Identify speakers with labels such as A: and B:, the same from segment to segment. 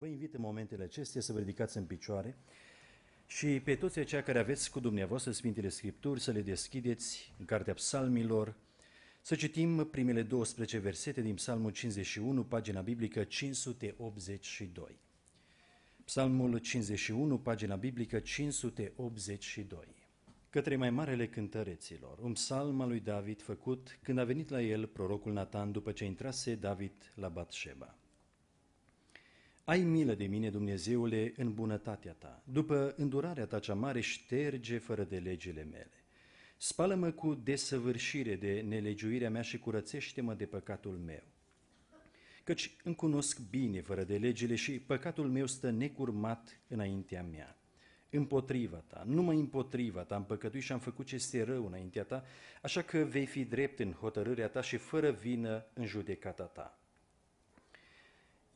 A: Vă invit în momentele acestea să vă ridicați în picioare și pe toți aceia care aveți cu dumneavoastră Sfintele Scripturi să le deschideți în Cartea Psalmilor, să citim primele 12 versete din Psalmul 51, pagina biblică 582. Psalmul 51, pagina biblică 582. Către mai marele cântăreților, un psalm al lui David făcut când a venit la el prorocul Natan după ce intrase David la Batșeba. Ai milă de mine, Dumnezeule, în bunătatea ta. După îndurarea ta cea mare, șterge fără de legile mele. Spală-mă cu desăvârșire de nelegiuirea mea și curățește-mă de păcatul meu. Căci îmi cunosc bine fără de legile și păcatul meu stă necurmat înaintea mea. Împotriva ta, numai împotriva ta, am păcătuit și am făcut ce este rău înaintea ta, așa că vei fi drept în hotărârea ta și fără vină în judecata ta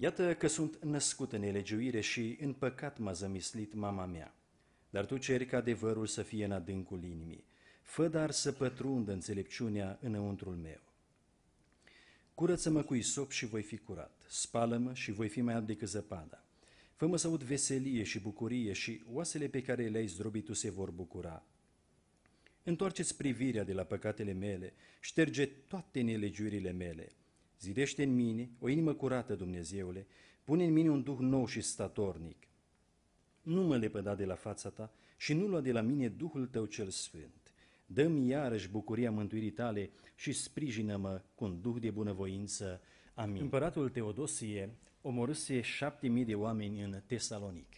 A: Iată că sunt născut în elegiuire și în păcat m-a zămislit mama mea. Dar tu ceri ca adevărul să fie în adâncul inimii. Fă dar să pătrundă înțelepciunea înăuntrul meu. Curăță-mă cu isop și voi fi curat. Spală-mă și voi fi mai alb decât zăpada. Fă-mă să aud veselie și bucurie și oasele pe care le-ai zdrobit tu se vor bucura. Întoarceți privirea de la păcatele mele, șterge toate nelegiurile mele, Zidește în mine o inimă curată, Dumnezeule, pune în mine un duh nou și statornic. Nu mă lepăda de la fața ta și nu lua de la mine Duhul tău cel sfânt. Dă-mi iarăși bucuria mântuirii tale și sprijină-mă cu un duh de bunăvoință. Amin. Împăratul Teodosie omorâse șapte mii de oameni în Tesalonic.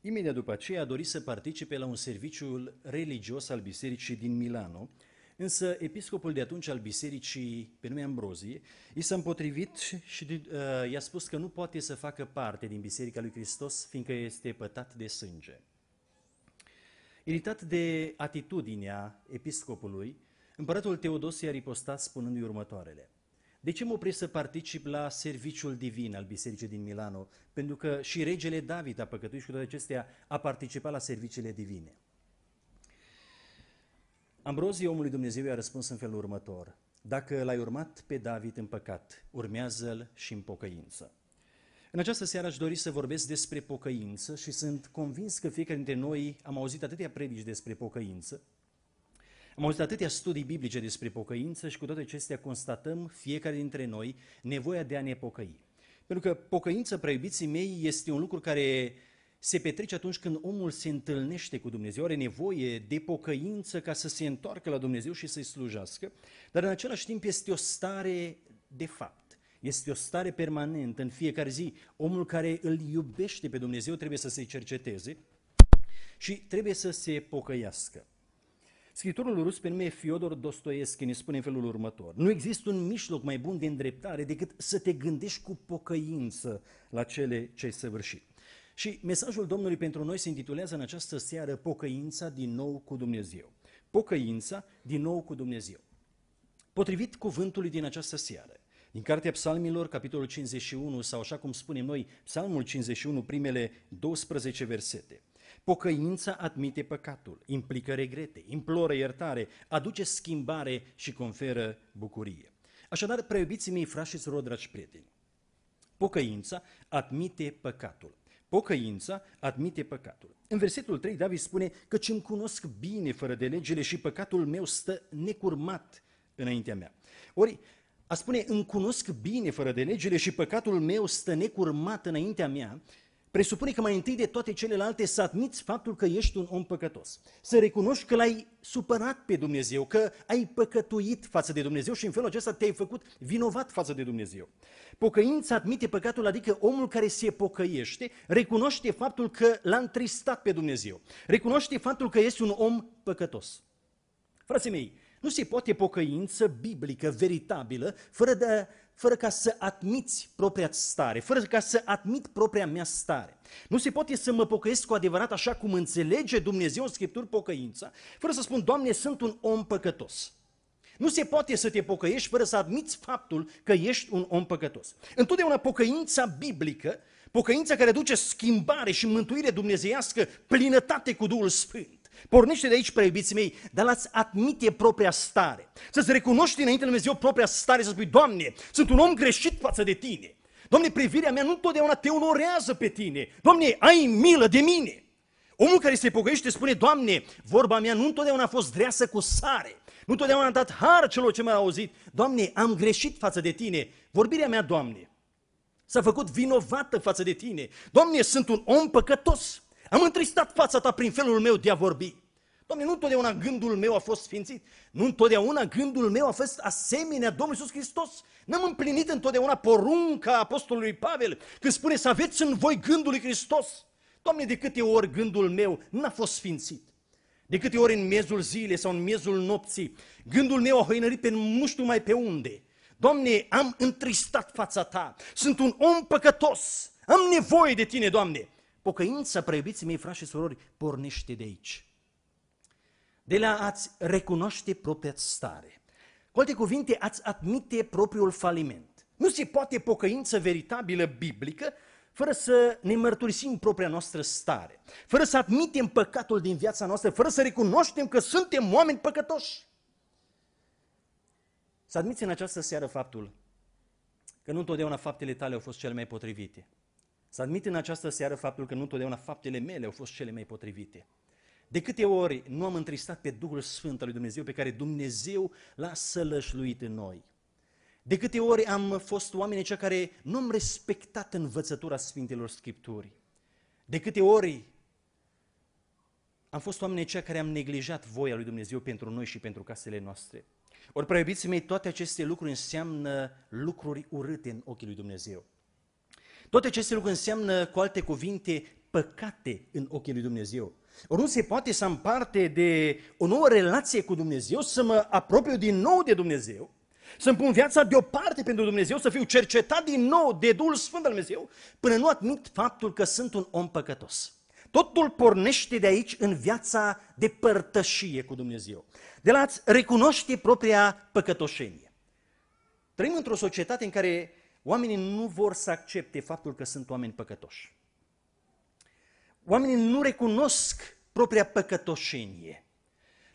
A: Imediat după aceea a dorit să participe la un serviciu religios al bisericii din Milano, Însă episcopul de atunci al bisericii, pe nume Ambrozie, i s-a împotrivit și uh, i-a spus că nu poate să facă parte din biserica lui Hristos, fiindcă este pătat de sânge. Iritat de atitudinea episcopului, împăratul Teodosie a ripostat spunându-i următoarele. De ce mă opresc să particip la serviciul divin al bisericii din Milano? Pentru că și regele David a păcătuit și cu toate acestea a participat la serviciile divine. Ambrozii omului Dumnezeu, i-a răspuns în felul următor. Dacă l-ai urmat pe David în păcat, urmează-l și în pocăință. În această seară aș dori să vorbesc despre pocăință și sunt convins că fiecare dintre noi am auzit atâtea predici despre pocăință, am auzit atâtea studii biblice despre pocăință și cu toate acestea constatăm fiecare dintre noi nevoia de a ne pocăi. Pentru că pocăință, preiubiții mei, este un lucru care se petrece atunci când omul se întâlnește cu Dumnezeu, are nevoie de pocăință ca să se întoarcă la Dumnezeu și să-i slujească, dar în același timp este o stare de fapt. Este o stare permanentă în fiecare zi. Omul care îl iubește pe Dumnezeu trebuie să se cerceteze și trebuie să se pocăiască. Scriitorul rus pe nume Fiodor Dostoevski ne spune în felul următor. Nu există un mijloc mai bun de îndreptare decât să te gândești cu pocăință la cele ce ai săvârșit. Și mesajul Domnului pentru noi se intitulează în această seară Pocăința din nou cu Dumnezeu. Pocăința din nou cu Dumnezeu. Potrivit cuvântului din această seară, din Cartea Psalmilor, capitolul 51, sau așa cum spunem noi, Psalmul 51, primele 12 versete. Pocăința admite păcatul, implică regrete, imploră iertare, aduce schimbare și conferă bucurie. Așadar, preiubiții mei, frași și surori, dragi prieteni, pocăința admite păcatul. Pocăința admite păcatul. În versetul 3 David spune că îmi cunosc bine fără de legele și păcatul meu stă necurmat înaintea mea. Ori a spune îmi cunosc bine fără de legele și păcatul meu stă necurmat înaintea mea presupune că mai întâi de toate celelalte să admiți faptul că ești un om păcătos. Să recunoști că l-ai supărat pe Dumnezeu, că ai păcătuit față de Dumnezeu și în felul acesta te-ai făcut vinovat față de Dumnezeu. Pocăința admite păcatul, adică omul care se pocăiește recunoaște faptul că l-a întristat pe Dumnezeu. Recunoaște faptul că este un om păcătos. Frații mei, nu se poate pocăință biblică, veritabilă, fără de fără ca să admiți propria stare, fără ca să admit propria mea stare. Nu se poate să mă pocăiesc cu adevărat așa cum înțelege Dumnezeu în Scripturi pocăința, fără să spun, Doamne, sunt un om păcătos. Nu se poate să te pocăiești fără să admiți faptul că ești un om păcătos. Întotdeauna pocăința biblică, pocăința care duce schimbare și mântuire dumnezeiască, plinătate cu Duhul Sfânt, Pornește de aici, preiubiții mei, dar la-ți admite propria stare. Să-ți recunoști înainte lui Dumnezeu propria stare, să spui, Doamne, sunt un om greșit față de Tine. Doamne, privirea mea nu întotdeauna te onorează pe Tine. Doamne, ai milă de mine. Omul care se pocăiește spune, Doamne, vorba mea nu întotdeauna a fost dreasă cu sare. Nu întotdeauna am dat har celor ce m-au auzit. Doamne, am greșit față de Tine. Vorbirea mea, Doamne, s-a făcut vinovată față de Tine. Doamne, sunt un om păcătos. Am întristat fața ta prin felul meu de a vorbi. Doamne, nu întotdeauna gândul meu a fost sfințit. Nu întotdeauna gândul meu a fost asemenea Domnului Iisus Hristos. N-am împlinit întotdeauna porunca apostolului Pavel când spune să aveți în voi gândul lui Hristos. Doamne, de câte ori gândul meu n-a fost sfințit. De câte ori în miezul zilei sau în miezul nopții, gândul meu a hăinărit pe nu știu mai pe unde. Doamne, am întristat fața Ta. Sunt un om păcătos. Am nevoie de Tine, Doamne. Pocăința, preiubiții mei, frați și surori, pornește de aici. De la ați recunoaște propria stare. Cu alte cuvinte, ați admite propriul faliment. Nu se poate pocăință veritabilă biblică fără să ne mărturisim propria noastră stare, fără să admitem păcatul din viața noastră, fără să recunoaștem că suntem oameni păcătoși. Să admiți în această seară faptul că nu întotdeauna faptele tale au fost cele mai potrivite. Să admit în această seară faptul că nu întotdeauna faptele mele au fost cele mai potrivite. De câte ori nu am întristat pe Duhul Sfânt al lui Dumnezeu pe care Dumnezeu l-a sălășluit în noi. De câte ori am fost oameni cei care nu am respectat învățătura Sfintelor Scripturii. De câte ori am fost oameni cei care am neglijat voia lui Dumnezeu pentru noi și pentru casele noastre. Ori, prea mei, toate aceste lucruri înseamnă lucruri urâte în ochii lui Dumnezeu. Toate aceste lucruri înseamnă, cu alte cuvinte, păcate în ochii lui Dumnezeu. Ori nu se poate să am parte de o nouă relație cu Dumnezeu, să mă apropiu din nou de Dumnezeu, să-mi pun viața deoparte pentru Dumnezeu, să fiu cercetat din nou de Duhul Sfânt al Dumnezeu, până nu admit faptul că sunt un om păcătos. Totul pornește de aici în viața de părtășie cu Dumnezeu. De la a-ți recunoaște propria păcătoșenie. Trăim într-o societate în care Oamenii nu vor să accepte faptul că sunt oameni păcătoși. Oamenii nu recunosc propria păcătoșenie.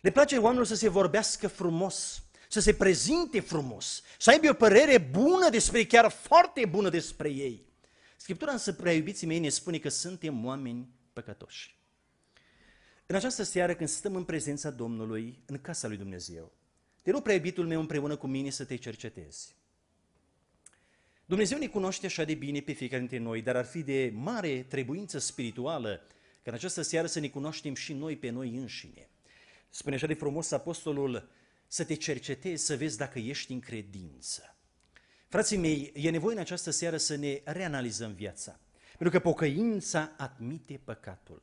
A: Le place oamenilor să se vorbească frumos, să se prezinte frumos, să aibă o părere bună despre ei, chiar foarte bună despre ei. Scriptura însă, prea iubiții mei, ne spune că suntem oameni păcătoși. În această seară, când stăm în prezența Domnului, în casa lui Dumnezeu, te rog, prea iubitul meu, împreună cu mine să te cercetezi. Dumnezeu ne cunoaște așa de bine pe fiecare dintre noi, dar ar fi de mare trebuință spirituală că în această seară să ne cunoaștem și noi pe noi înșine. Spune așa de frumos apostolul, să te cercetezi, să vezi dacă ești în credință. Frații mei, e nevoie în această seară să ne reanalizăm viața, pentru că pocăința admite păcatul.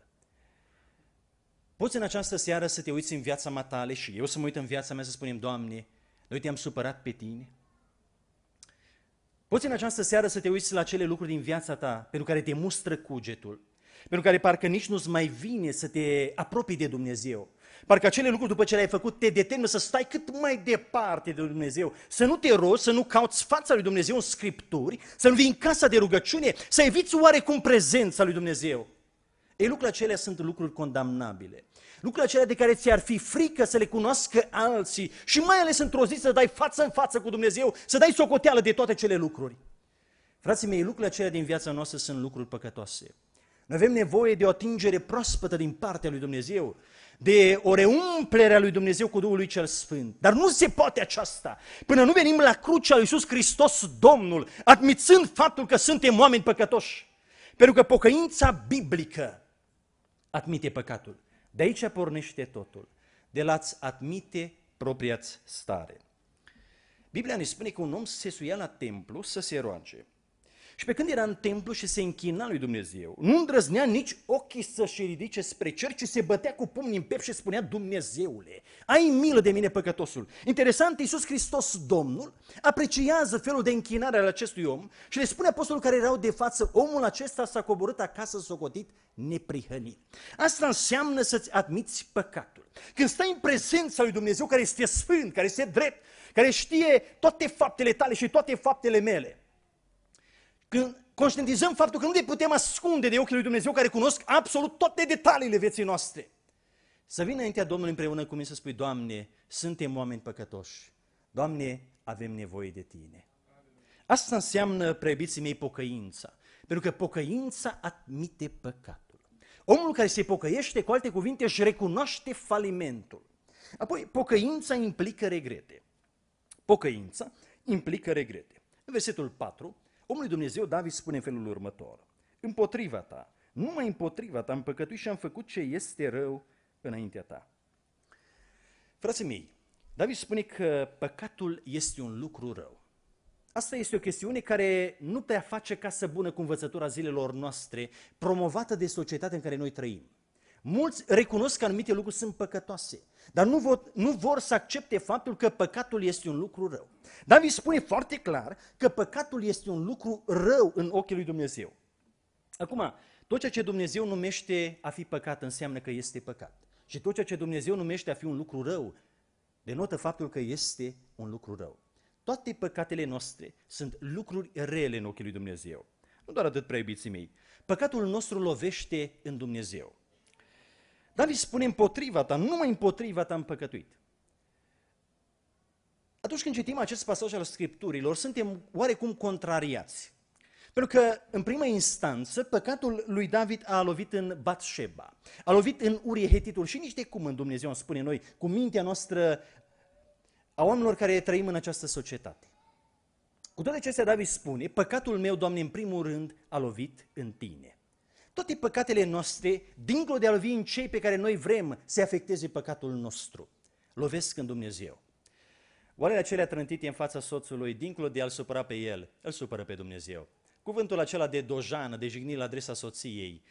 A: Poți în această seară să te uiți în viața tale și eu să mă uit în viața mea să spunem, Doamne, noi te-am supărat pe Tine, Poți în această seară să te uiți la cele lucruri din viața ta pentru care te mustră cugetul, pentru care parcă nici nu-ți mai vine să te apropii de Dumnezeu. Parcă acele lucruri după ce le-ai făcut te determină să stai cât mai departe de Dumnezeu, să nu te rogi, să nu cauți fața lui Dumnezeu în Scripturi, să nu vii în casa de rugăciune, să eviți oarecum prezența lui Dumnezeu. Ei, lucrurile acelea sunt lucruri condamnabile lucrurile acelea de care ți-ar fi frică să le cunoască alții și mai ales într-o zi să dai față în față cu Dumnezeu, să dai socoteală de toate cele lucruri. Frații mei, lucrurile acelea din viața noastră sunt lucruri păcătoase. Noi avem nevoie de o atingere proaspătă din partea lui Dumnezeu, de o reumplere a lui Dumnezeu cu Duhul lui cel Sfânt. Dar nu se poate aceasta până nu venim la crucea lui Iisus Hristos Domnul, admițând faptul că suntem oameni păcătoși. Pentru că pocăința biblică admite păcatul. De aici pornește totul, de la-ți admite propria stare. Biblia ne spune că un om se suia la templu să se roage. Și pe când era în templu și se închina lui Dumnezeu, nu îndrăznea nici ochii să-și ridice spre cer, ci se bătea cu pumnii în piept și spunea, Dumnezeule, ai milă de mine păcătosul. Interesant, Iisus Hristos, Domnul, apreciază felul de închinare al acestui om și le spune apostolul care erau de față, omul acesta s-a coborât acasă socotit neprihănit. Asta înseamnă să-ți admiți păcatul. Când stai în prezența lui Dumnezeu care este sfânt, care este drept, care știe toate faptele tale și toate faptele mele, când conștientizăm faptul că nu ne putem ascunde de ochii lui Dumnezeu care cunosc absolut toate detaliile vieții noastre. Să vină înaintea Domnului împreună cu mine să spui, Doamne, suntem oameni păcătoși. Doamne, avem nevoie de Tine. Asta înseamnă, prebiții mei, pocăința. Pentru că pocăința admite păcatul. Omul care se pocăiește, cu alte cuvinte, își recunoaște falimentul. Apoi, pocăința implică regrete. Pocăința implică regrete. În versetul 4, Omului Dumnezeu, David, spune în felul următor. Împotriva ta, numai împotriva ta am păcătuit și am făcut ce este rău înaintea ta. Frații mei, David spune că păcatul este un lucru rău. Asta este o chestiune care nu prea face casă bună cu învățătura zilelor noastre, promovată de societatea în care noi trăim. Mulți recunosc că anumite lucruri sunt păcătoase, dar nu vor, nu vor să accepte faptul că păcatul este un lucru rău. David spune foarte clar că păcatul este un lucru rău în ochii lui Dumnezeu. Acum, tot ceea ce Dumnezeu numește a fi păcat înseamnă că este păcat. Și tot ceea ce Dumnezeu numește a fi un lucru rău denotă faptul că este un lucru rău. Toate păcatele noastre sunt lucruri rele în ochii lui Dumnezeu. Nu doar atât, prea iubiții mei. Păcatul nostru lovește în Dumnezeu îi spune împotriva ta, numai împotriva ta am păcătuit. Atunci când citim acest pasaj al Scripturilor, suntem oarecum contrariați. Pentru că, în prima instanță, păcatul lui David a lovit în Batșeba, a lovit în Uriehetitul și nici de cum în Dumnezeu îmi spune noi, cu mintea noastră a oamenilor care trăim în această societate. Cu toate acestea, David spune, păcatul meu, Doamne, în primul rând, a lovit în tine toate păcatele noastre, dincolo de a lovi în cei pe care noi vrem să afecteze păcatul nostru, lovesc în Dumnezeu. Oarele acelea trântite în fața soțului, dincolo de a-l supăra pe el, îl supără pe Dumnezeu. Cuvântul acela de dojană, de jignire la adresa soției,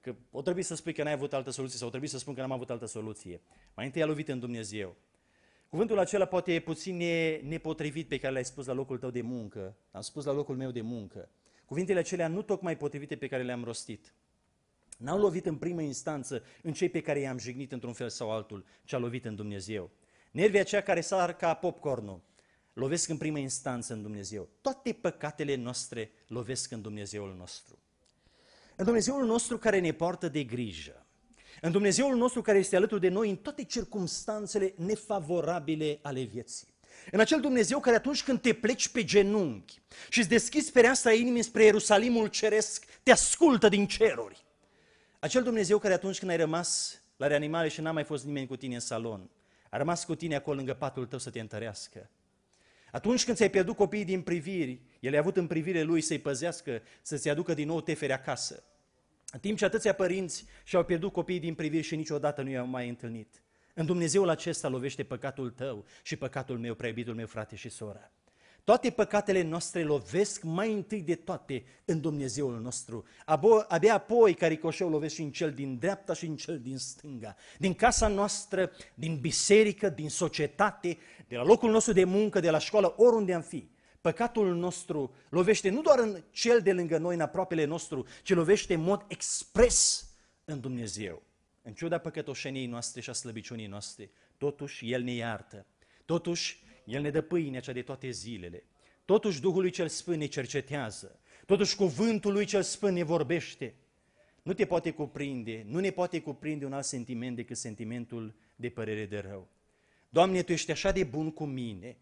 A: că o trebuie să spui că n-ai avut altă soluție sau o trebuie să spun că n-am avut altă soluție. Mai întâi a lovit în Dumnezeu. Cuvântul acela poate e puțin nepotrivit pe care l-ai spus la locul tău de muncă, am spus la locul meu de muncă. Cuvintele acelea nu tocmai potrivite pe care le-am rostit. N-au lovit în primă instanță în cei pe care i-am jignit într-un fel sau altul, ci a lovit în Dumnezeu. Nervii aceia care sar ca popcornul, lovesc în primă instanță în Dumnezeu. Toate păcatele noastre lovesc în Dumnezeul nostru. În Dumnezeul nostru care ne poartă de grijă. În Dumnezeul nostru care este alături de noi în toate circumstanțele nefavorabile ale vieții. În acel Dumnezeu care atunci când te pleci pe genunchi și îți deschizi fereastra inimii spre Ierusalimul ceresc, te ascultă din ceruri. Acel Dumnezeu care atunci când ai rămas la reanimare și n-a mai fost nimeni cu tine în salon, a rămas cu tine acolo lângă patul tău să te întărească. Atunci când ți-ai pierdut copiii din priviri, El a avut în privire Lui să-i păzească, să-ți aducă din nou tefere acasă. În timp ce atâția părinți și-au pierdut copiii din priviri și niciodată nu i-au mai întâlnit. În Dumnezeul acesta lovește păcatul tău și păcatul meu, preibitul meu, frate și soră. Toate păcatele noastre lovesc mai întâi de toate în Dumnezeul nostru. Abia apoi caricoșeu lovesc și în cel din dreapta și în cel din stânga. Din casa noastră, din biserică, din societate, de la locul nostru de muncă, de la școală, oriunde am fi. Păcatul nostru lovește nu doar în cel de lângă noi, în aproapele nostru, ci lovește în mod expres în Dumnezeu. În ciuda păcătoșeniei noastre și a slăbiciunii noastre, totuși El ne iartă. Totuși, el ne dă pâinea cea de toate zilele. Totuși Duhul lui cel Sfânt ne cercetează. Totuși cuvântul lui cel Sfânt ne vorbește. Nu te poate cuprinde, nu ne poate cuprinde un alt sentiment decât sentimentul de părere de rău. Doamne, Tu ești așa de bun cu mine.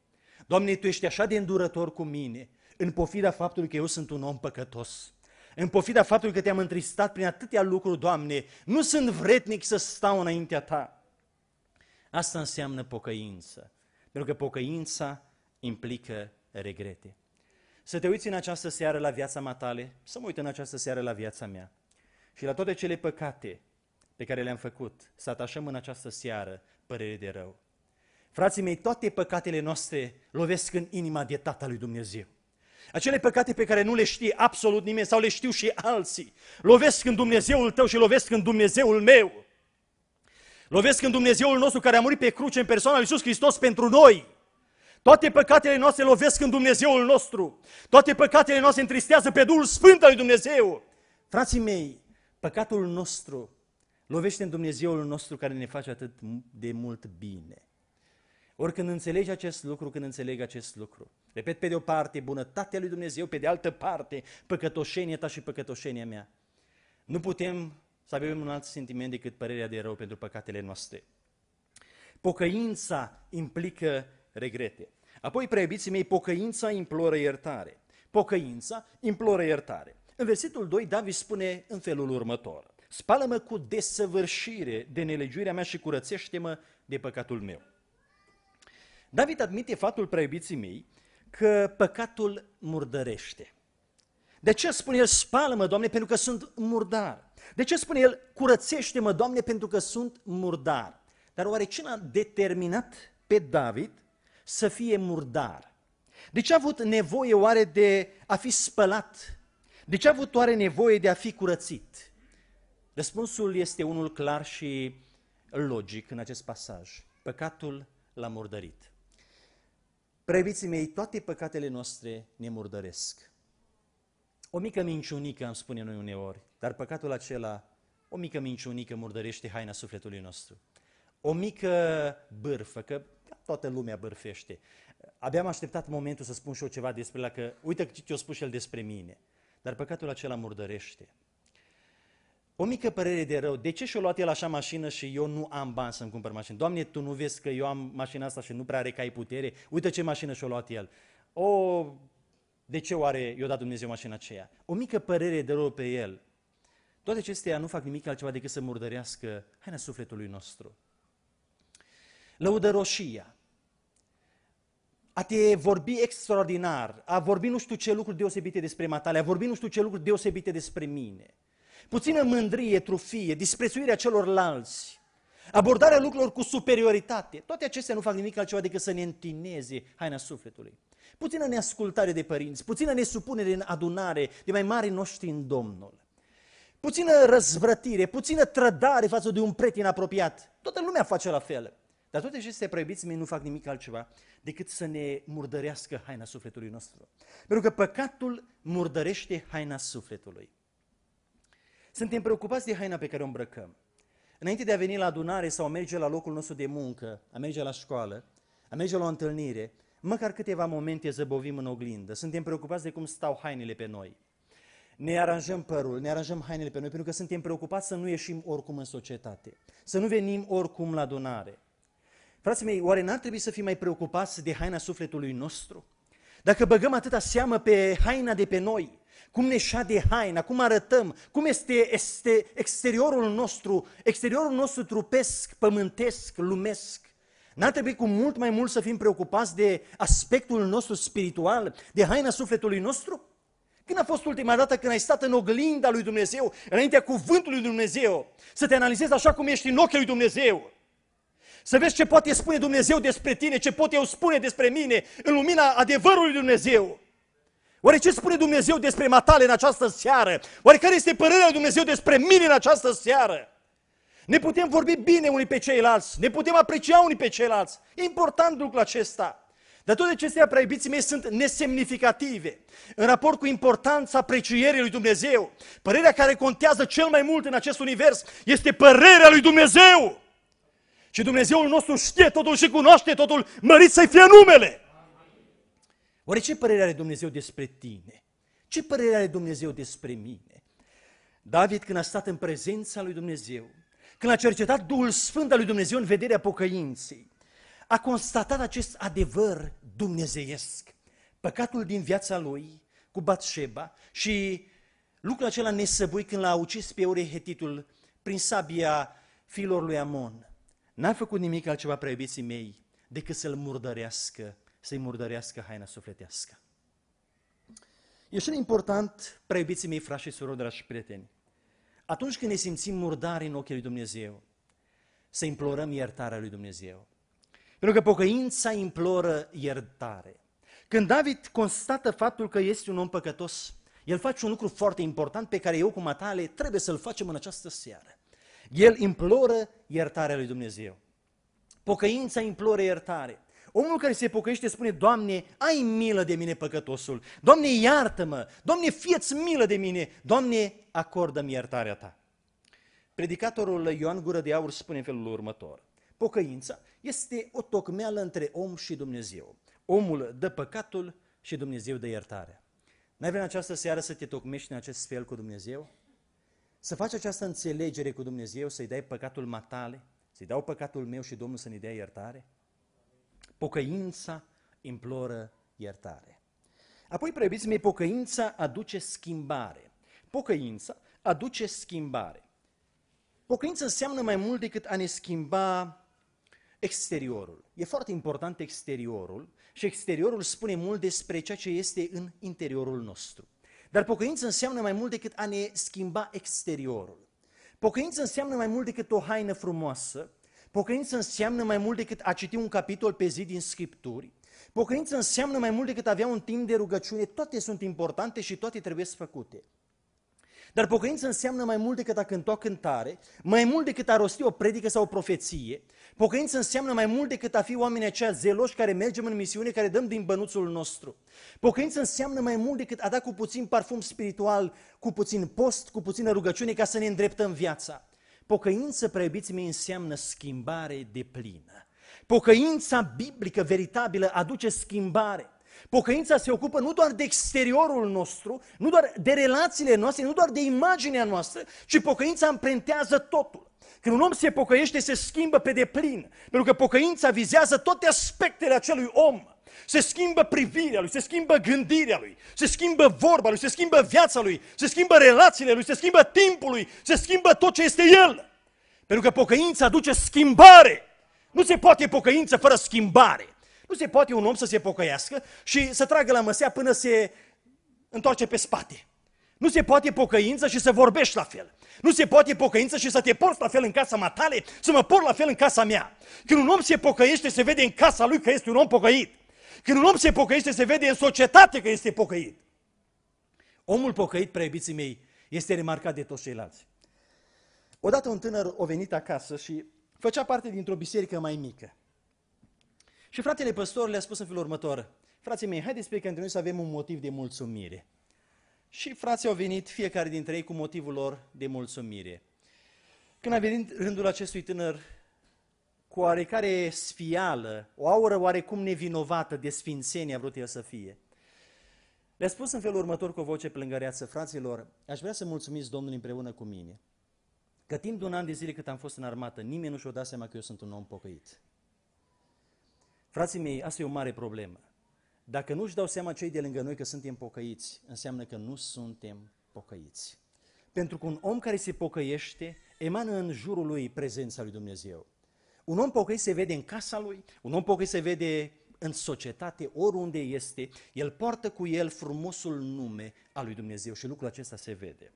A: Doamne, Tu ești așa de îndurător cu mine, în pofida faptului că eu sunt un om păcătos. În pofida faptului că Te-am întristat prin atâtea lucruri, Doamne, nu sunt vretnic să stau înaintea Ta. Asta înseamnă pocăință. Pentru că pocăința implică regrete. Să te uiți în această seară la viața tale, să mă uit în această seară la viața mea și la toate cele păcate pe care le-am făcut, să atașăm în această seară părere de rău. Frații mei, toate păcatele noastre lovesc în inima de Tata lui Dumnezeu. Acele păcate pe care nu le știe absolut nimeni sau le știu și alții, lovesc în Dumnezeul tău și lovesc în Dumnezeul meu. Lovesc în Dumnezeul nostru care a murit pe cruce în persoana lui Iisus Hristos pentru noi. Toate păcatele noastre lovesc în Dumnezeul nostru. Toate păcatele noastre întristează pe Duhul Sfânt al lui Dumnezeu. Frații mei, păcatul nostru lovește în Dumnezeul nostru care ne face atât de mult bine. Ori când înțelegi acest lucru, când înțeleg acest lucru, repet, pe de o parte, bunătatea lui Dumnezeu, pe de altă parte, păcătoșenia ta și păcătoșenia mea. Nu putem să avem un alt sentiment decât părerea de rău pentru păcatele noastre. Pocăința implică regrete. Apoi, preiubiții mei, pocăința imploră iertare. Pocăința imploră iertare. În versetul 2, David spune în felul următor. Spală-mă cu desăvârșire de nelegiuirea mea și curățește-mă de păcatul meu. David admite faptul, preiubiții mei, că păcatul murdărește. De ce spune el, spală-mă, Doamne, pentru că sunt murdar? De ce spune el, curățește-mă, Doamne, pentru că sunt murdar? Dar oare ce l-a determinat pe David să fie murdar? De ce a avut nevoie oare de a fi spălat? De ce a avut oare nevoie de a fi curățit? Răspunsul este unul clar și logic în acest pasaj. Păcatul l-a murdărit. Prebiții mei, toate păcatele noastre ne murdăresc. O mică minciunică, îmi spune noi uneori, dar păcatul acela, o mică minciunică murdărește haina sufletului nostru. O mică bârfă, că toată lumea bârfește. Abia am așteptat momentul să spun și eu ceva despre la că, uite ce ți-o spus el despre mine. Dar păcatul acela murdărește. O mică părere de rău. De ce și-o luat el așa mașină și eu nu am bani să-mi cumpăr mașină? Doamne, tu nu vezi că eu am mașina asta și nu prea are cai putere? Uite ce mașină și-o luat el. O de ce oare i-a dat Dumnezeu mașina aceea? O mică părere de rău pe el. Toate acestea nu fac nimic altceva decât să murdărească haina sufletului nostru. Lăudă roșia. A te vorbi extraordinar, a vorbi nu știu ce lucruri deosebite despre matale, a vorbi nu știu ce lucruri deosebite despre mine. Puțină mândrie, trufie, disprețuirea celorlalți, abordarea lucrurilor cu superioritate. Toate acestea nu fac nimic altceva decât să ne întineze haina sufletului puțină neascultare de părinți, puțină nesupunere în adunare de mai mari noștri în Domnul, puțină răzvrătire, puțină trădare față de un prieten apropiat. Toată lumea face la fel. Dar toate aceste prohibiți mei nu fac nimic altceva decât să ne murdărească haina sufletului nostru. Pentru că păcatul murdărește haina sufletului. Suntem preocupați de haina pe care o îmbrăcăm. Înainte de a veni la adunare sau a merge la locul nostru de muncă, a merge la școală, a merge la o întâlnire, măcar câteva momente zăbovim în oglindă. Suntem preocupați de cum stau hainele pe noi. Ne aranjăm părul, ne aranjăm hainele pe noi, pentru că suntem preocupați să nu ieșim oricum în societate, să nu venim oricum la donare. Frații mei, oare n-ar trebui să fim mai preocupați de haina sufletului nostru? Dacă băgăm atâta seamă pe haina de pe noi, cum ne șade haina, cum arătăm, cum este, este exteriorul nostru, exteriorul nostru trupesc, pământesc, lumesc, N-ar trebui cu mult mai mult să fim preocupați de aspectul nostru spiritual, de haina sufletului nostru? Când a fost ultima dată când ai stat în oglinda lui Dumnezeu, înaintea cuvântului lui Dumnezeu, să te analizezi așa cum ești în ochii lui Dumnezeu? Să vezi ce poate spune Dumnezeu despre tine, ce pot eu spune despre mine, în lumina adevărului Dumnezeu. Oare ce spune Dumnezeu despre matale în această seară? Oare care este părerea lui Dumnezeu despre mine în această seară? Ne putem vorbi bine unii pe ceilalți, ne putem aprecia unii pe ceilalți. E important lucrul acesta. Dar toate acestea, prea iubiții mei, sunt nesemnificative în raport cu importanța aprecierii lui Dumnezeu. Părerea care contează cel mai mult în acest univers este părerea lui Dumnezeu. Și Dumnezeul nostru știe totul și cunoaște totul, mărit să-i fie numele. Oare ce părere are Dumnezeu despre tine? Ce părere are Dumnezeu despre mine? David, când a stat în prezența lui Dumnezeu, când a cercetat Duhul Sfânt al lui Dumnezeu în vederea pocăinței, a constatat acest adevăr dumnezeiesc, păcatul din viața lui cu Batșeba și lucrul acela nesăbui când l-a ucis pe Orehetitul prin sabia fiilor lui Amon. N-a făcut nimic altceva, preobiții mei, decât să-l murdărească, să-i murdărească haina sufletească. E și important, preobiții mei, frați și surori, dragi prieteni, atunci când ne simțim murdari în ochii lui Dumnezeu, să implorăm iertarea lui Dumnezeu. Pentru că pocăința imploră iertare. Când David constată faptul că este un om păcătos, el face un lucru foarte important pe care eu cu matale trebuie să-l facem în această seară. El imploră iertarea lui Dumnezeu. Pocăința imploră iertare. Omul care se pocăiește spune, Doamne, ai milă de mine păcătosul, Doamne, iartă-mă, Doamne, fieți milă de mine, Doamne, acordă-mi iertarea Ta. Predicatorul Ioan Gură de Aur spune în felul următor, pocăința este o tocmeală între om și Dumnezeu. Omul dă păcatul și Dumnezeu dă iertarea. N-ai vrea în această seară să te tocmești în acest fel cu Dumnezeu? Să faci această înțelegere cu Dumnezeu, să-i dai păcatul matale, să-i dau păcatul meu și Domnul să ne dea iertare? Pocăința imploră iertare. Apoi, preobiți mei, pocăința aduce schimbare. Pocăința aduce schimbare. Pocăința înseamnă mai mult decât a ne schimba exteriorul. E foarte important exteriorul și exteriorul spune mult despre ceea ce este în interiorul nostru. Dar pocăință înseamnă mai mult decât a ne schimba exteriorul. Pocăință înseamnă mai mult decât o haină frumoasă, Pocăință înseamnă mai mult decât a citi un capitol pe zi din Scripturi. Pocăință înseamnă mai mult decât avea un timp de rugăciune. Toate sunt importante și toate trebuie făcute. Dar pocăință înseamnă mai mult decât a cânta o cântare, mai mult decât a rosti o predică sau o profeție. Pocăință înseamnă mai mult decât a fi oameni aceia zeloși care mergem în misiune, care dăm din bănuțul nostru. Pocăință înseamnă mai mult decât a da cu puțin parfum spiritual, cu puțin post, cu puțină rugăciune ca să ne îndreptăm viața. Pocăința, preiubiții mei, înseamnă schimbare de plină. Pocăința biblică veritabilă aduce schimbare. Pocăința se ocupă nu doar de exteriorul nostru, nu doar de relațiile noastre, nu doar de imaginea noastră, ci pocăința împrentează totul. Când un om se pocăiește, se schimbă pe deplin, pentru că pocăința vizează toate aspectele acelui om. Se schimbă privirea lui, se schimbă gândirea lui, se schimbă vorba lui, se schimbă viața lui, se schimbă relațiile lui, se schimbă timpul lui, se schimbă tot ce este el. Pentru că pocăința aduce schimbare. Nu se poate pocăință fără schimbare. Nu se poate un om să se pocăiască și să tragă la măsea până se întoarce pe spate. Nu se poate pocăință și să vorbești la fel. Nu se poate pocăință și să te porți la fel în casa matale, să mă port la fel în casa mea. Când un om se pocăiește, se vede în casa lui că este un om pocăit. Când un om se pocăiește, se vede în societate că este pocăit. Omul pocăit, preiubiții mei, este remarcat de toți ceilalți. Odată un tânăr a venit acasă și făcea parte dintr-o biserică mai mică. Și fratele păstor le-a spus în felul următor, frații mei, haideți pe că noi să avem un motiv de mulțumire. Și frații au venit, fiecare dintre ei, cu motivul lor de mulțumire. Când a venit rândul acestui tânăr, cu oarecare sfială, o aură oarecum nevinovată de sfințenie a vrut el să fie. Le-a spus în felul următor cu o voce plângăreață, fraților, aș vrea să mulțumiți Domnului împreună cu mine, că timp de un an de zile cât am fost în armată, nimeni nu și-o dat seama că eu sunt un om pocăit. Frații mei, asta e o mare problemă. Dacă nu-și dau seama cei de lângă noi că suntem pocăiți, înseamnă că nu suntem pocăiți. Pentru că un om care se pocăiește, emană în jurul lui prezența lui Dumnezeu. Un om pocăit se vede în casa lui, un om pocăit se vede în societate, oriunde este, el poartă cu el frumosul nume al lui Dumnezeu și lucrul acesta se vede.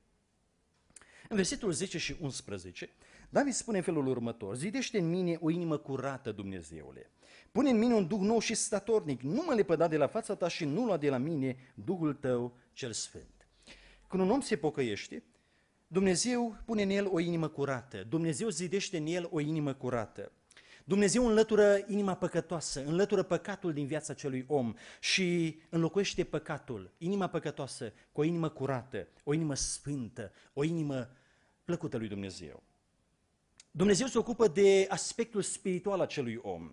A: În versetul 10 și 11, David spune în felul următor, zidește în mine o inimă curată, Dumnezeule. Pune în mine un duh nou și statornic, nu mă lepăda de la fața ta și nu lua de la mine Duhul tău cel sfânt. Când un om se pocăiește, Dumnezeu pune în el o inimă curată, Dumnezeu zidește în el o inimă curată. Dumnezeu înlătură inima păcătoasă, înlătură păcatul din viața celui om și înlocuiește păcatul, inima păcătoasă, cu o inimă curată, o inimă sfântă, o inimă plăcută lui Dumnezeu. Dumnezeu se ocupă de aspectul spiritual al celui om.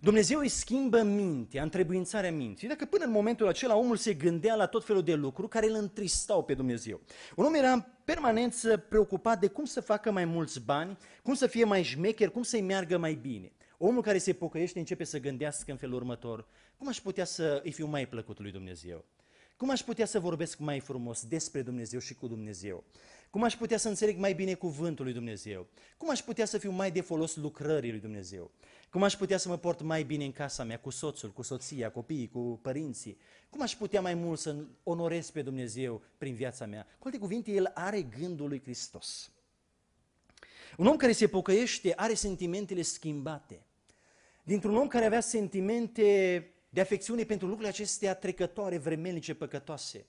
A: Dumnezeu îi schimbă mintea, întrebuințarea minții. Dacă până în momentul acela omul se gândea la tot felul de lucruri care îl întristau pe Dumnezeu. Un om era permanent preocupat de cum să facă mai mulți bani, cum să fie mai șmecher, cum să-i meargă mai bine. Omul care se pocăiește începe să gândească în felul următor, cum aș putea să îi fiu mai plăcut lui Dumnezeu? Cum aș putea să vorbesc mai frumos despre Dumnezeu și cu Dumnezeu? Cum aș putea să înțeleg mai bine cuvântul lui Dumnezeu? Cum aș putea să fiu mai de folos lucrării lui Dumnezeu? Cum aș putea să mă port mai bine în casa mea, cu soțul, cu soția, copiii, cu părinții? Cum aș putea mai mult să onorez pe Dumnezeu prin viața mea? Cu alte cuvinte, el are gândul lui Hristos. Un om care se pocăiește are sentimentele schimbate. Dintr-un om care avea sentimente de afecțiune pentru lucrurile acestea trecătoare, vremelnice, păcătoase,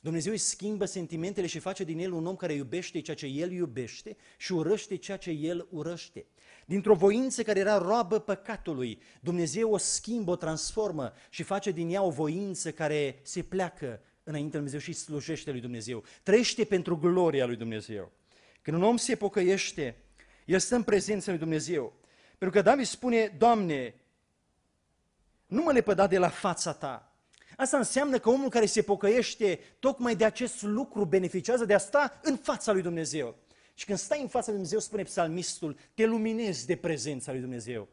A: Dumnezeu îi schimbă sentimentele și face din el un om care iubește ceea ce el iubește și urăște ceea ce el urăște. Dintr-o voință care era roabă păcatului, Dumnezeu o schimbă, o transformă și face din ea o voință care se pleacă înainte lui Dumnezeu și slujește lui Dumnezeu. Trăiește pentru gloria lui Dumnezeu. Când un om se pocăiește, el stă în prezența lui Dumnezeu. Pentru că David spune, Doamne, nu mă lepăda de la fața ta. Asta înseamnă că omul care se pocăiește, tocmai de acest lucru beneficiază de a sta în fața lui Dumnezeu. Și când stai în fața lui Dumnezeu, spune psalmistul, te luminezi de prezența lui Dumnezeu.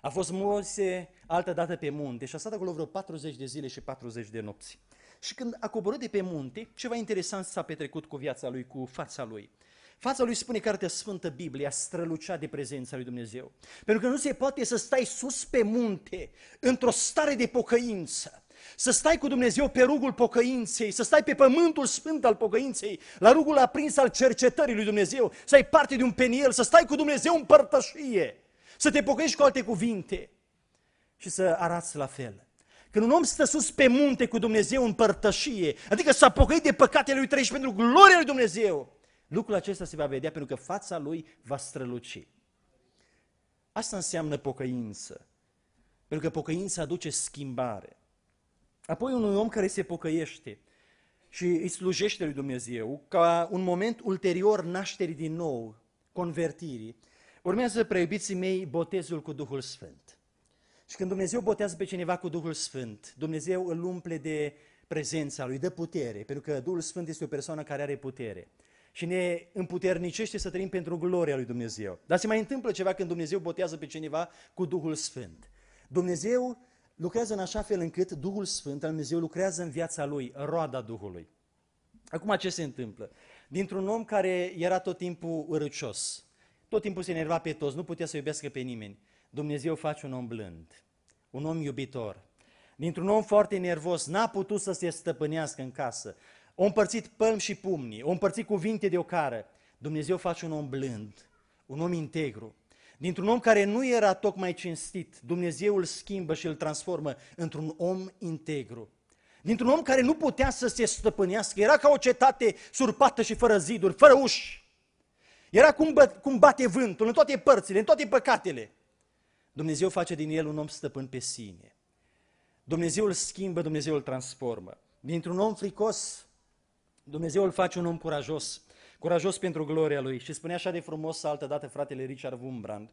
A: A fost Moise altă dată pe munte și a stat acolo vreo 40 de zile și 40 de nopți. Și când a coborât de pe munte, ceva interesant s-a petrecut cu viața lui, cu fața lui. Fața lui spune Cartea Sfântă Biblie, a strălucea de prezența lui Dumnezeu. Pentru că nu se poate să stai sus pe munte, într-o stare de pocăință, să stai cu Dumnezeu pe rugul pocăinței, să stai pe pământul sfânt al pocăinței, la rugul aprins al cercetării lui Dumnezeu, să ai parte de un peniel, să stai cu Dumnezeu în părtășie, să te pocăiești cu alte cuvinte și să arăți la fel. Când un om stă sus pe munte cu Dumnezeu în părtășie, adică s-a pocăit de păcatele lui trăiești pentru gloria lui Dumnezeu, lucrul acesta se va vedea pentru că fața lui va străluci. Asta înseamnă pocăință. Pentru că pocăința aduce schimbare. Apoi unui om care se pocăiește și îi slujește lui Dumnezeu, ca un moment ulterior nașterii din nou, convertirii, urmează, preiubiții mei, botezul cu Duhul Sfânt. Și când Dumnezeu botează pe cineva cu Duhul Sfânt, Dumnezeu îl umple de prezența Lui, de putere, pentru că Duhul Sfânt este o persoană care are putere și ne împuternicește să trăim pentru gloria lui Dumnezeu. Dar se mai întâmplă ceva când Dumnezeu botează pe cineva cu Duhul Sfânt. Dumnezeu lucrează în așa fel încât Duhul Sfânt al Dumnezeu lucrează în viața lui, roada Duhului. Acum ce se întâmplă? Dintr-un om care era tot timpul urâcios, tot timpul se enerva pe toți, nu putea să iubească pe nimeni, Dumnezeu face un om blând, un om iubitor. Dintr-un om foarte nervos, n-a putut să se stăpânească în casă, o împărțit pălm și pumni, o împărțit cuvinte de ocară, Dumnezeu face un om blând, un om integru, Dintr-un om care nu era tocmai cinstit, Dumnezeu îl schimbă și îl transformă într-un om integru. Dintr-un om care nu putea să se stăpânească, era ca o cetate surpată și fără ziduri, fără uși. Era cum, bă, cum bate vântul în toate părțile, în toate păcatele. Dumnezeu face din el un om stăpân pe sine. Dumnezeu îl schimbă, Dumnezeu îl transformă. Dintr-un om fricos, Dumnezeu îl face un om curajos curajos pentru gloria lui. Și spunea așa de frumos altă dată fratele Richard Wumbrand,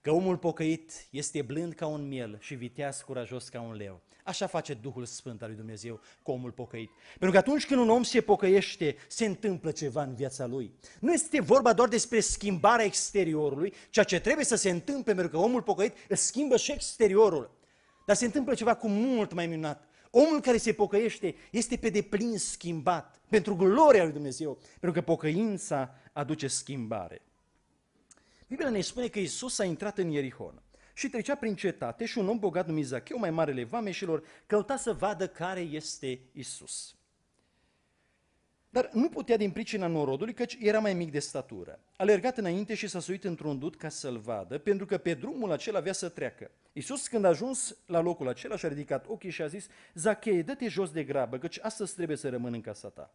A: că omul pocăit este blând ca un miel și viteaz curajos ca un leu. Așa face Duhul Sfânt al lui Dumnezeu cu omul pocăit. Pentru că atunci când un om se pocăiește, se întâmplă ceva în viața lui. Nu este vorba doar despre schimbarea exteriorului, ceea ce trebuie să se întâmple, pentru că omul pocăit îți schimbă și exteriorul. Dar se întâmplă ceva cu mult mai minunat. Omul care se pocăiește este pe deplin schimbat pentru gloria lui Dumnezeu, pentru că pocăința aduce schimbare. Biblia ne spune că Isus a intrat în Ierihon și trecea prin cetate și un om bogat numit Zacheu, mai marele vameșilor, căuta să vadă care este Isus. Dar nu putea din pricina norodului, căci era mai mic de statură. A alergat înainte și s-a suit într-un dut ca să-l vadă, pentru că pe drumul acela avea să treacă. Iisus când a ajuns la locul acela și-a ridicat ochii și a zis, Zacheie, dă-te jos de grabă, căci astăzi trebuie să rămân în casa ta.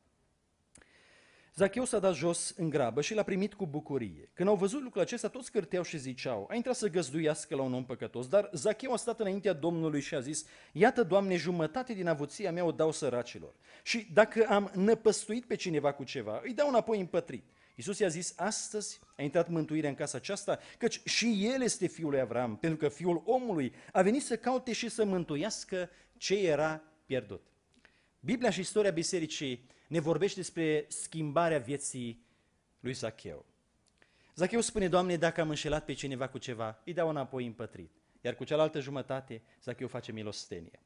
A: Zacheu s-a dat jos în grabă și l-a primit cu bucurie. Când au văzut lucrul acesta, toți cârteau și ziceau, a intrat să găzduiască la un om păcătos, dar Zacheu a stat înaintea Domnului și a zis, iată, Doamne, jumătate din avuția mea o dau săracilor. Și dacă am năpăstuit pe cineva cu ceva, îi dau înapoi împătrit. Iisus i-a zis, astăzi a intrat mântuirea în casa aceasta, căci și el este fiul lui Avram, pentru că fiul omului a venit să caute și să mântuiască ce era pierdut. Biblia și istoria bisericii ne vorbește despre schimbarea vieții lui Zacheu. Zacheu spune, Doamne, dacă am înșelat pe cineva cu ceva, îi dau înapoi împătrit. Iar cu cealaltă jumătate, Zacheu face milostenie.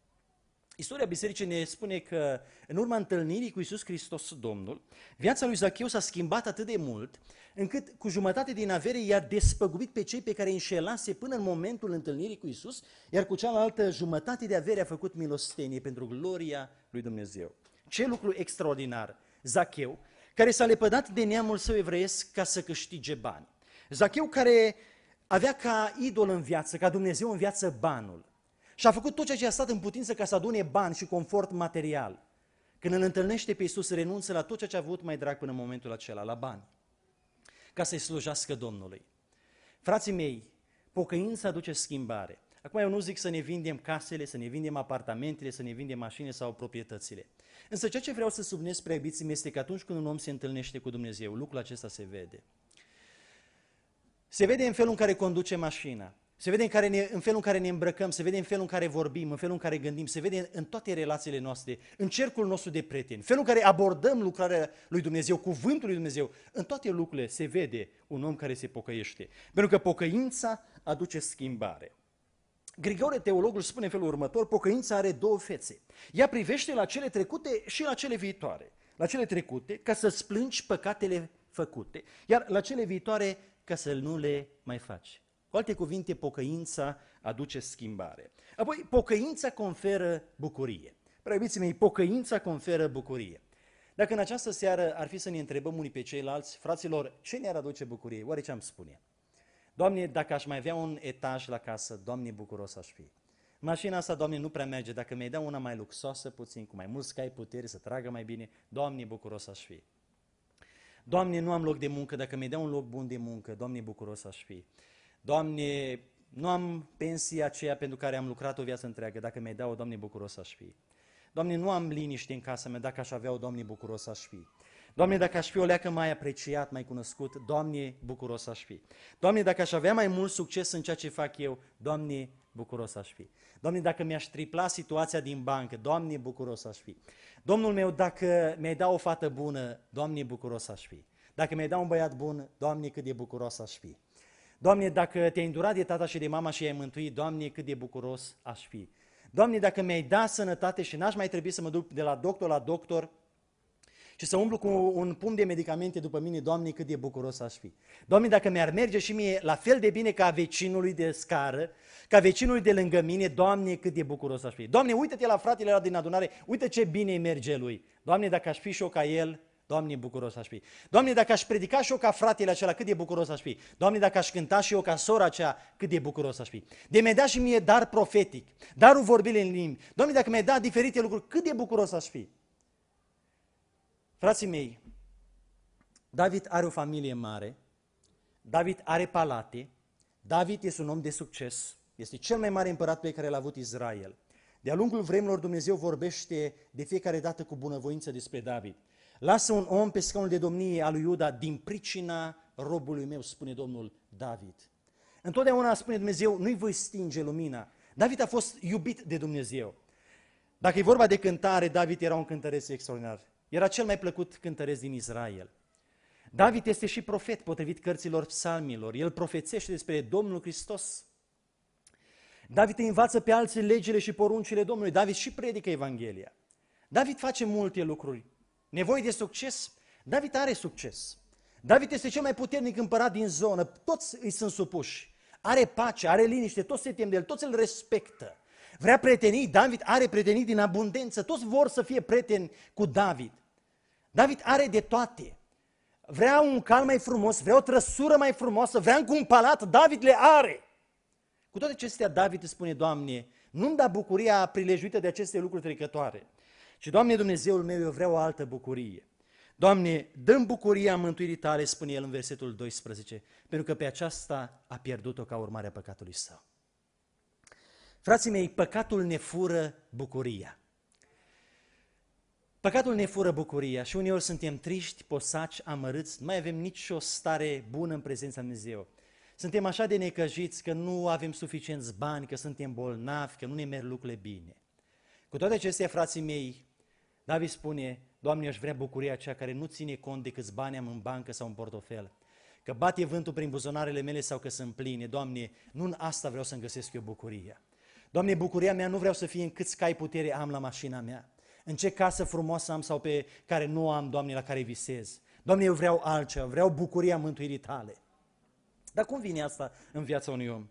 A: Istoria bisericii ne spune că în urma întâlnirii cu Isus Hristos Domnul, viața lui Zacheu s-a schimbat atât de mult, încât cu jumătate din avere i-a despăgubit pe cei pe care îi înșelase până în momentul întâlnirii cu Isus, iar cu cealaltă jumătate de avere a făcut milostenie pentru gloria lui Dumnezeu. Ce lucru extraordinar! Zacheu, care s-a lepădat de neamul său evreiesc ca să câștige bani. Zacheu care avea ca idol în viață, ca Dumnezeu în viață banul. Și a făcut tot ceea ce a stat în putință ca să adune bani și confort material. Când îl întâlnește pe Iisus, renunță la tot ceea ce a avut mai drag până în momentul acela, la bani, ca să-i slujească Domnului. Frații mei, pocăința aduce schimbare. Acum eu nu zic să ne vindem casele, să ne vindem apartamentele, să ne vindem mașinile sau proprietățile. Însă ceea ce vreau să subliniez prea iubiții este că atunci când un om se întâlnește cu Dumnezeu, lucrul acesta se vede. Se vede în felul în care conduce mașina. Se vede în, care ne, în felul în care ne îmbrăcăm, se vede în felul în care vorbim, în felul în care gândim, se vede în toate relațiile noastre, în cercul nostru de prieteni, felul în care abordăm lucrarea lui Dumnezeu, cuvântul lui Dumnezeu, în toate lucrurile se vede un om care se pocăiește. Pentru că pocăința aduce schimbare. Grigore, teologul, spune în felul următor, pocăința are două fețe. Ea privește la cele trecute și la cele viitoare. La cele trecute, ca să splângi păcatele făcute, iar la cele viitoare, ca să nu le mai faci. Cu alte cuvinte, pocăința aduce schimbare. Apoi, pocăința conferă bucurie. Preobiții mei, pocăința conferă bucurie. Dacă în această seară ar fi să ne întrebăm unii pe ceilalți, fraților, ce ne-ar aduce bucurie? Oare ce am spune? Doamne, dacă aș mai avea un etaj la casă, Doamne, bucuros aș fi. Mașina asta, Doamne, nu prea merge. Dacă mi-ai da una mai luxoasă puțin, cu mai mult scai puteri, să tragă mai bine, Doamne, bucuros aș fi. Doamne, nu am loc de muncă. Dacă mi-ai da un loc bun de muncă, Doamne, bucuros aș fi. Doamne, nu am pensia aceea pentru care am lucrat o viață întreagă, dacă mi-ai dat, o Doamne, bucuros aș fi. Doamne, nu am liniște în casa mea, dacă aș avea-o, Doamne, bucuros aș fi. Doamne, dacă aș fi o leacă mai apreciat, mai cunoscut, Doamne, bucuros aș fi. Doamne, dacă aș avea mai mult succes în ceea ce fac eu, Doamne, bucuros aș fi. Doamne, dacă mi-aș tripla situația din bancă, Doamne, bucuros aș fi. Domnul meu, dacă mi-ai da o fată bună, Doamne, bucuros aș fi. Dacă mi-ai da un băiat bun, Doamne, cât de bucuros aș fi. Doamne, dacă te-ai îndurat de tata și de mama și i-ai mântuit, Doamne, cât de bucuros aș fi. Doamne, dacă mi-ai dat sănătate și n-aș mai trebui să mă duc de la doctor la doctor și să umblu cu un pumn de medicamente după mine, Doamne, cât de bucuros aș fi. Doamne, dacă mi-ar merge și mie la fel de bine ca vecinului de scară, ca vecinului de lângă mine, Doamne, cât de bucuros aș fi. Doamne, uite te la fratele ăla din adunare, uite ce bine merge lui. Doamne, dacă aș fi și eu ca el, Doamne, bucuros aș fi. Doamne, dacă aș predica și eu ca fratele acela, cât de bucuros aș fi. Doamne, dacă aș cânta și eu ca sora aceea, cât de bucuros aș fi. De mi-a dat și mie dar profetic, darul vorbire în limbi. Doamne, dacă mi-a dat diferite lucruri, cât de bucuros aș fi. Frații mei, David are o familie mare, David are palate, David este un om de succes, este cel mai mare împărat pe care l-a avut Israel. De-a lungul vremurilor Dumnezeu vorbește de fiecare dată cu bunăvoință despre David. Lasă un om pe scaunul de domnie al lui Iuda din pricina robului meu, spune Domnul David. Întotdeauna spune Dumnezeu, nu-i voi stinge lumina. David a fost iubit de Dumnezeu. Dacă e vorba de cântare, David era un cântăreț extraordinar. Era cel mai plăcut cântăreț din Israel. David este și profet, potrivit cărților psalmilor. El profețește despre Domnul Hristos. David îi învață pe alții legile și poruncile Domnului. David și predică Evanghelia. David face multe lucruri Nevoie de succes? David are succes. David este cel mai puternic împărat din zonă, toți îi sunt supuși. Are pace, are liniște, toți se tem de el, toți îl respectă. Vrea prietenii, David are prietenii din abundență, toți vor să fie prieteni cu David. David are de toate. Vrea un cal mai frumos, vrea o trăsură mai frumoasă, vrea încă un palat, David le are. Cu toate acestea, David îi spune, Doamne, nu-mi da bucuria prilejuită de aceste lucruri trecătoare. Și, Doamne Dumnezeul meu, eu vreau o altă bucurie. Doamne, dăm bucuria mântuirii tale, spune el în versetul 12, pentru că pe aceasta a pierdut-o ca urmare a păcatului său. Frații mei, păcatul ne fură bucuria. Păcatul ne fură bucuria și uneori suntem triști, posaci, amărâți, nu mai avem nicio stare bună în prezența lui Dumnezeu. Suntem așa de necăjiți că nu avem suficienți bani, că suntem bolnavi, că nu ne merg lucrurile bine. Cu toate acestea, frații mei, David spune, Doamne, aș vrea bucuria aceea care nu ține cont de câți bani am în bancă sau în portofel. Că bate vântul prin buzunarele mele sau că sunt pline. Doamne, nu în asta vreau să-mi găsesc eu bucuria. Doamne, bucuria mea nu vreau să fie în câți cai putere am la mașina mea. În ce casă frumoasă am sau pe care nu am, Doamne, la care visez. Doamne, eu vreau altceva, vreau bucuria mântuirii tale. Dar cum vine asta în viața unui om?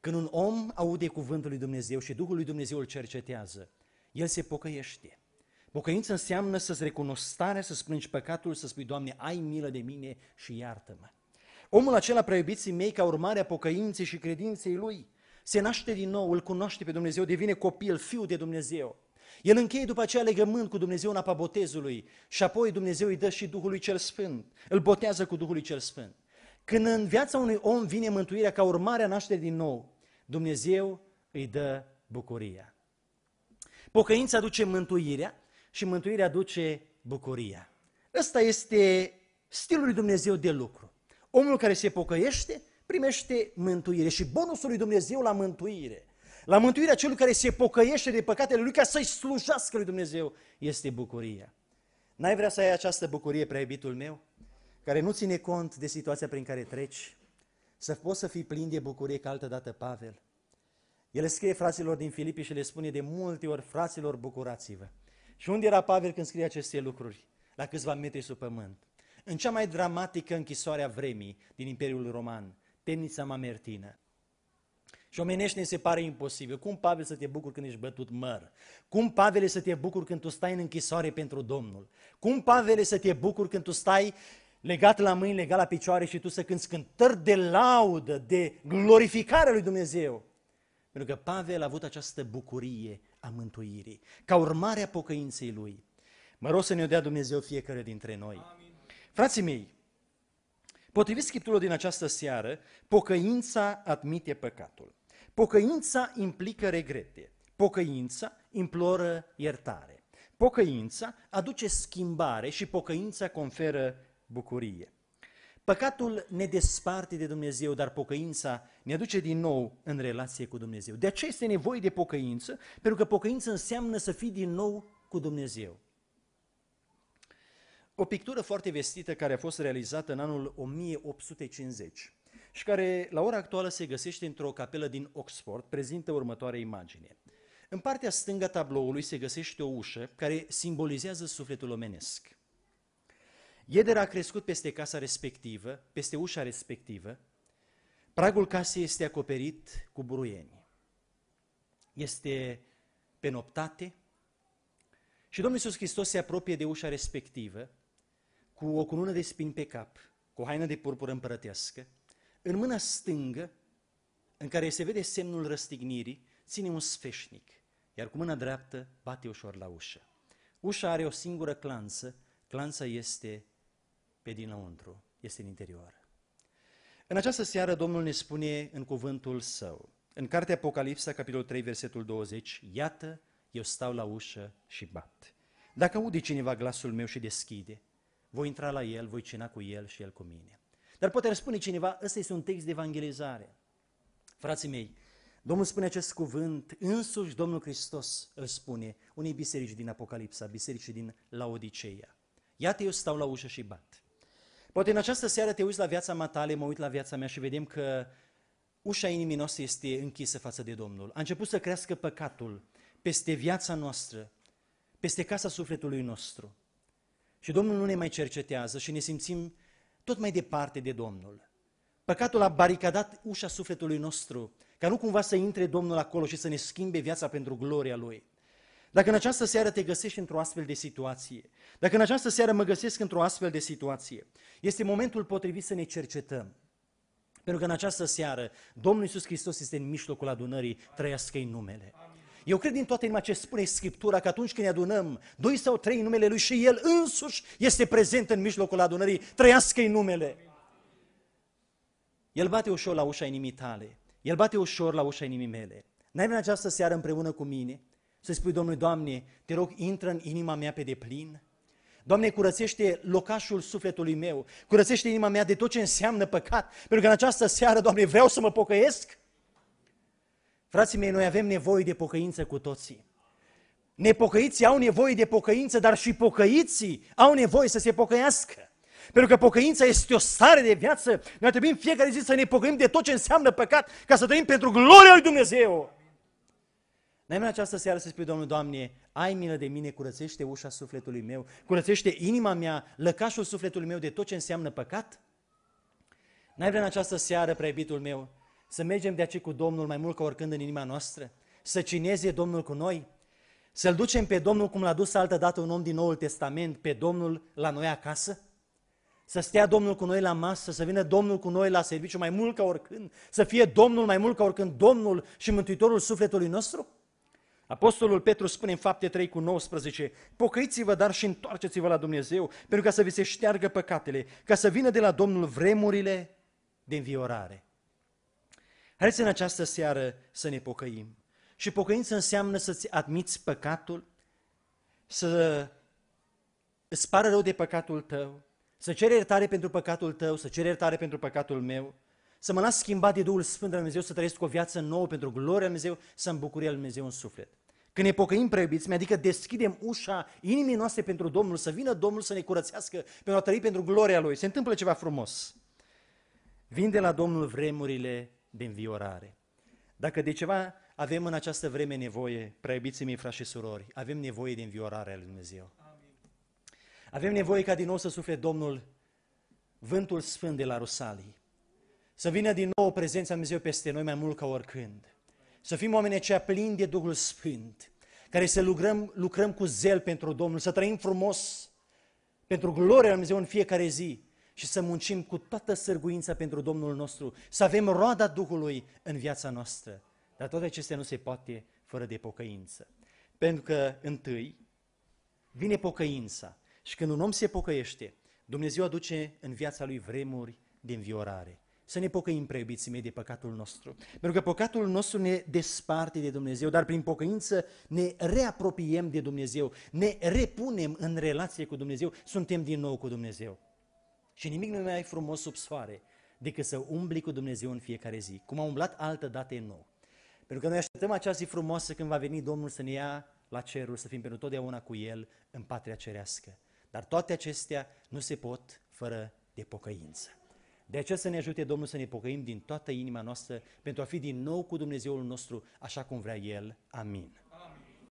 A: Când un om aude cuvântul lui Dumnezeu și Duhul lui Dumnezeu îl cercetează, el se pocăiește. Pocăință înseamnă să-ți recunoști starea, să-ți plângi păcatul, să spui, Doamne, ai milă de mine și iartă-mă. Omul acela, preiubiții mei, ca urmare a pocăinței și credinței lui, se naște din nou, îl cunoaște pe Dumnezeu, devine copil, fiu de Dumnezeu. El încheie după aceea legământ cu Dumnezeu în apa botezului și apoi Dumnezeu îi dă și Duhului cel Sfânt, îl botează cu Duhului cel Sfânt. Când în viața unui om vine mântuirea ca urmare a nașterii din nou, Dumnezeu îi dă bucuria. Pocăința aduce mântuirea, și mântuirea aduce bucuria. Ăsta este stilul lui Dumnezeu de lucru. Omul care se pocăiește primește mântuire și bonusul lui Dumnezeu la mântuire, la mântuirea celui care se pocăiește de păcatele lui ca să-i slujească lui Dumnezeu, este bucuria. N-ai vrea să ai această bucurie, prea iubitul meu, care nu ține cont de situația prin care treci, să poți să fii plin de bucurie ca altădată Pavel. El scrie fraților din Filipii și le spune de multe ori, fraților, bucurați-vă. Și unde era Pavel când scrie aceste lucruri? La câțiva metri sub pământ. În cea mai dramatică închisoare a vremii din Imperiul Roman, temnița mamertină. Și omenește ne se pare imposibil. Cum, Pavel, să te bucuri când ești bătut măr? Cum, Pavel, să te bucuri când tu stai în închisoare pentru Domnul? Cum, Pavel, să te bucuri când tu stai legat la mâini, legat la picioare și tu să cânti cântări de laudă, de glorificare lui Dumnezeu? Pentru că Pavel a avut această bucurie a mântuirii, ca urmare a pocăinței lui. Mă rog să ne-o dea Dumnezeu fiecare dintre noi. Amin. Frații mei, potrivit scripturilor din această seară, pocăința admite păcatul. Pocăința implică regrete. Pocăința imploră iertare. Pocăința aduce schimbare și pocăința conferă bucurie. Păcatul ne desparte de Dumnezeu, dar pocăința ne aduce din nou în relație cu Dumnezeu. De aceea este nevoie de pocăință, pentru că pocăință înseamnă să fii din nou cu Dumnezeu. O pictură foarte vestită care a fost realizată în anul 1850 și care la ora actuală se găsește într-o capelă din Oxford, prezintă următoarea imagine. În partea stângă a tabloului se găsește o ușă care simbolizează sufletul omenesc. Eder a crescut peste casa respectivă, peste ușa respectivă. Pragul casei este acoperit cu buruieni. Este penoptate și Domnul Iisus Hristos se apropie de ușa respectivă cu o cunună de spini pe cap, cu o haină de purpură împărătească. În mâna stângă, în care se vede semnul răstignirii, ține un sfeșnic, iar cu mâna dreaptă bate ușor la ușă. Ușa are o singură clanță, clanța este pe dinăuntru, este în interior. În această seară Domnul ne spune în cuvântul Său, în cartea Apocalipsa, capitolul 3, versetul 20, Iată, eu stau la ușă și bat. Dacă aude cineva glasul meu și deschide, voi intra la el, voi cina cu el și el cu mine. Dar poate răspune cineva, ăsta este un text de evangelizare. Frații mei, Domnul spune acest cuvânt, însuși Domnul Hristos îl spune unei biserici din Apocalipsa, biserici din Laodiceea. Iată, eu stau la ușă și bat. Poate în această seară te uiți la viața tale, mă uit la viața mea și vedem că ușa inimii noastre este închisă față de Domnul. A început să crească păcatul peste viața noastră, peste casa sufletului nostru. Și Domnul nu ne mai cercetează și ne simțim tot mai departe de Domnul. Păcatul a baricadat ușa sufletului nostru, ca nu cumva să intre Domnul acolo și să ne schimbe viața pentru gloria Lui. Dacă în această seară te găsești într-o astfel de situație, dacă în această seară mă găsesc într-o astfel de situație, este momentul potrivit să ne cercetăm. Pentru că în această seară Domnul Iisus Hristos este în mijlocul adunării, trăiască-i numele. Eu cred din toate inima ce spune Scriptura că atunci când ne adunăm doi sau trei numele Lui și El însuși este prezent în mijlocul adunării, trăiască-i numele. El bate ușor la ușa inimii tale, El bate ușor la ușa inimii mele. N-ai în această seară împreună cu mine să spui, Domnul, Doamne, te rog, intră în inima mea pe deplin. Doamne, curățește locașul sufletului meu, curățește inima mea de tot ce înseamnă păcat, pentru că în această seară, Doamne, vreau să mă pocăiesc. Frații mei, noi avem nevoie de pocăință cu toții. Nepocăiții au nevoie de pocăință, dar și pocăiții au nevoie să se pocăiască. Pentru că pocăința este o stare de viață. Noi trebuie în fiecare zi să ne pocăim de tot ce înseamnă păcat, ca să trăim pentru gloria lui Dumnezeu. N-ai această seară să spui, Domnul, Doamne, ai milă de mine, curățește ușa sufletului meu, curățește inima mea, lăcașul sufletului meu de tot ce înseamnă păcat? N-ai vrea în această seară, preibitul meu, să mergem de aceea cu Domnul mai mult ca oricând în inima noastră? Să cineze Domnul cu noi? Să-L ducem pe Domnul cum l-a dus altă dată un om din Noul Testament, pe Domnul la noi acasă? Să stea Domnul cu noi la masă, să vină Domnul cu noi la serviciu mai mult ca oricând, să fie Domnul mai mult ca oricând Domnul și Mântuitorul sufletului nostru? Apostolul Petru spune în fapte 3 cu 19, pocăiți-vă dar și întoarceți-vă la Dumnezeu, pentru ca să vi se șteargă păcatele, ca să vină de la Domnul vremurile de înviorare. Haideți în această seară să ne pocăim. Și pocăință înseamnă să-ți admiți păcatul, să îți pară rău de păcatul tău, să ceri iertare pentru păcatul tău, să ceri iertare pentru păcatul meu, să mă las schimbat de Duhul Sfânt de Dumnezeu, să trăiesc o viață nouă pentru gloria Lui Dumnezeu, să-mi bucurie El Dumnezeu în suflet. Când ne pocăim, preiubiți, adică deschidem ușa inimii noastre pentru Domnul, să vină Domnul să ne curățească, pentru a trăi pentru gloria Lui. Se întâmplă ceva frumos. Vin de la Domnul vremurile de înviorare. Dacă de ceva avem în această vreme nevoie, preobiții mei, frați și surori, avem nevoie de înviorarea Lui Dumnezeu. Avem nevoie ca din nou să sufle Domnul vântul sfânt de la Rusalii. Să vină din nou prezența Lui Dumnezeu peste noi mai mult ca oricând să fim oameni aceia plini de Duhul Sfânt, care să lucrăm, lucrăm cu zel pentru Domnul, să trăim frumos pentru gloria Lui Dumnezeu în fiecare zi și să muncim cu toată sârguința pentru Domnul nostru, să avem roada Duhului în viața noastră. Dar toate acestea nu se poate fără de pocăință. Pentru că, întâi, vine pocăința. Și când un om se pocăiește, Dumnezeu aduce în viața lui vremuri de înviorare să ne pocăim, preobiții mei, de păcatul nostru. Pentru că păcatul nostru ne desparte de Dumnezeu, dar prin pocăință ne reapropiem de Dumnezeu, ne repunem în relație cu Dumnezeu, suntem din nou cu Dumnezeu. Și nimic nu mai frumos sub soare decât să umbli cu Dumnezeu în fiecare zi, cum a umblat altă dată în nou. Pentru că noi așteptăm acea zi frumoasă când va veni Domnul să ne ia la cerul, să fim pentru totdeauna cu El în patria cerească. Dar toate acestea nu se pot fără de pocăință. De aceea să ne ajute Domnul să ne pocăim din toată inima noastră pentru a fi din nou cu Dumnezeul nostru așa cum vrea El. Amin.